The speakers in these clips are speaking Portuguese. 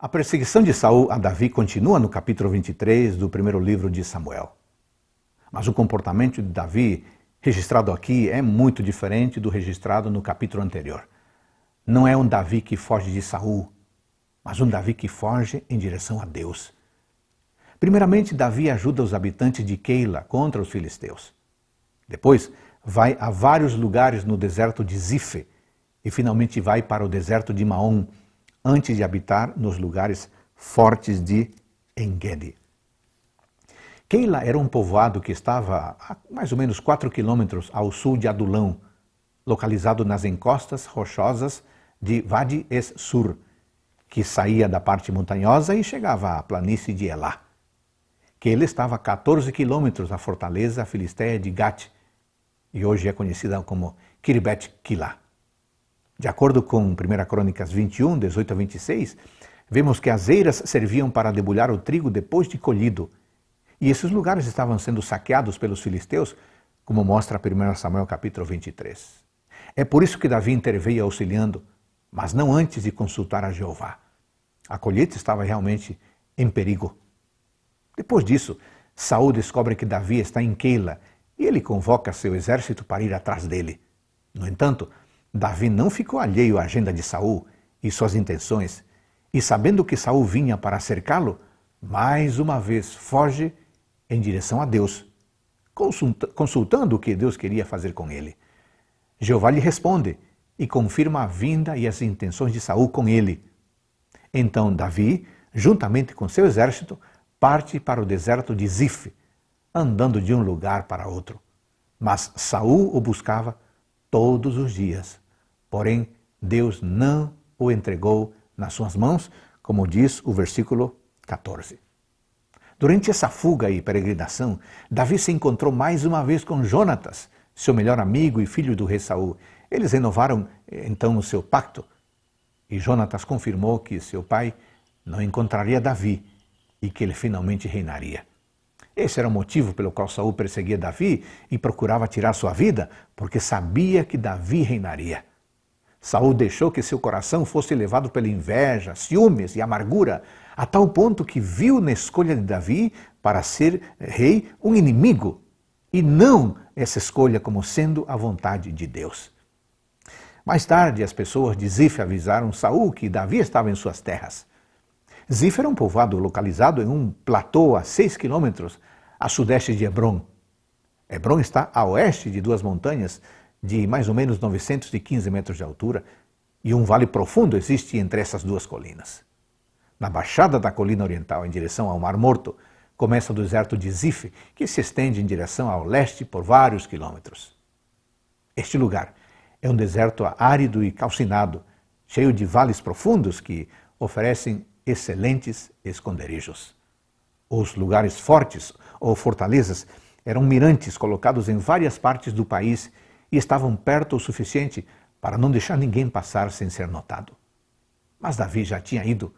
A perseguição de Saul a Davi continua no capítulo 23 do primeiro livro de Samuel. Mas o comportamento de Davi, registrado aqui, é muito diferente do registrado no capítulo anterior. Não é um Davi que foge de Saul, mas um Davi que foge em direção a Deus. Primeiramente, Davi ajuda os habitantes de Keila contra os filisteus. Depois, vai a vários lugares no deserto de Zife e finalmente vai para o deserto de Maom, antes de habitar nos lugares fortes de Engedi. Keila era um povoado que estava a mais ou menos 4 quilômetros ao sul de Adulão, localizado nas encostas rochosas de Wadi Es-Sur, que saía da parte montanhosa e chegava à planície de Elá. Keila estava a 14 quilômetros da fortaleza filisteia de Gat, e hoje é conhecida como Kirbet Kila. De acordo com 1 Crônicas 21, 18 a 26, vemos que as eiras serviam para debulhar o trigo depois de colhido. E esses lugares estavam sendo saqueados pelos filisteus, como mostra 1 Samuel capítulo 23. É por isso que Davi interveio auxiliando, mas não antes de consultar a Jeová. A colheita estava realmente em perigo. Depois disso, Saul descobre que Davi está em Keila e ele convoca seu exército para ir atrás dele. No entanto, Davi não ficou alheio à agenda de Saul e suas intenções, e sabendo que Saul vinha para cercá-lo, mais uma vez foge em direção a Deus, consultando o que Deus queria fazer com ele. Jeová lhe responde e confirma a vinda e as intenções de Saul com ele. Então Davi, juntamente com seu exército, parte para o deserto de Zif, andando de um lugar para outro. Mas Saul o buscava todos os dias. Porém, Deus não o entregou nas suas mãos, como diz o versículo 14. Durante essa fuga e peregrinação, Davi se encontrou mais uma vez com Jonatas, seu melhor amigo e filho do rei Saul. Eles renovaram eh, então o seu pacto, e Jonatas confirmou que seu pai não encontraria Davi e que ele finalmente reinaria. Esse era o motivo pelo qual Saul perseguia Davi e procurava tirar sua vida, porque sabia que Davi reinaria. Saul deixou que seu coração fosse levado pela inveja, ciúmes e amargura, a tal ponto que viu na escolha de Davi para ser eh, rei um inimigo, e não essa escolha como sendo a vontade de Deus. Mais tarde, as pessoas de Zif avisaram Saul que Davi estava em suas terras. Zif é um povoado localizado em um platô a 6 quilômetros a sudeste de Hebron. Hebron está a oeste de duas montanhas de mais ou menos 915 metros de altura e um vale profundo existe entre essas duas colinas. Na baixada da colina oriental, em direção ao Mar Morto, começa o deserto de Zif, que se estende em direção ao leste por vários quilômetros. Este lugar é um deserto árido e calcinado, cheio de vales profundos que oferecem excelentes esconderijos. Os lugares fortes ou fortalezas eram mirantes colocados em várias partes do país e estavam perto o suficiente para não deixar ninguém passar sem ser notado. Mas Davi já tinha ido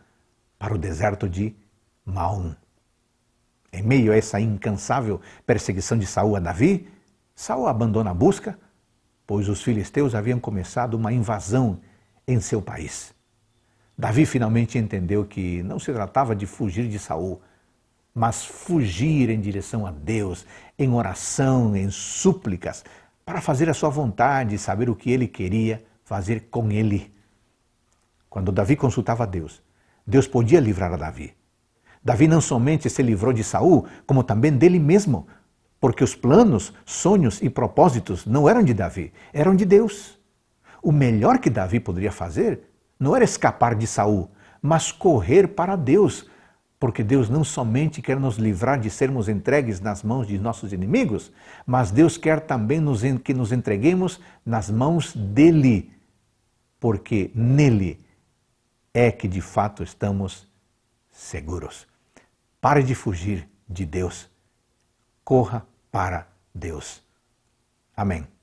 para o deserto de Maom. Em meio a essa incansável perseguição de Saul a Davi, Saul abandona a busca, pois os filisteus haviam começado uma invasão em seu país. Davi finalmente entendeu que não se tratava de fugir de Saul, mas fugir em direção a Deus, em oração, em súplicas, para fazer a sua vontade e saber o que ele queria fazer com ele. Quando Davi consultava Deus, Deus podia livrar a Davi. Davi não somente se livrou de Saul, como também dele mesmo, porque os planos, sonhos e propósitos não eram de Davi, eram de Deus. O melhor que Davi poderia fazer não era escapar de Saul, mas correr para Deus, porque Deus não somente quer nos livrar de sermos entregues nas mãos de nossos inimigos, mas Deus quer também nos, que nos entreguemos nas mãos dele, porque nele é que de fato estamos seguros. Pare de fugir de Deus. Corra para Deus. Amém.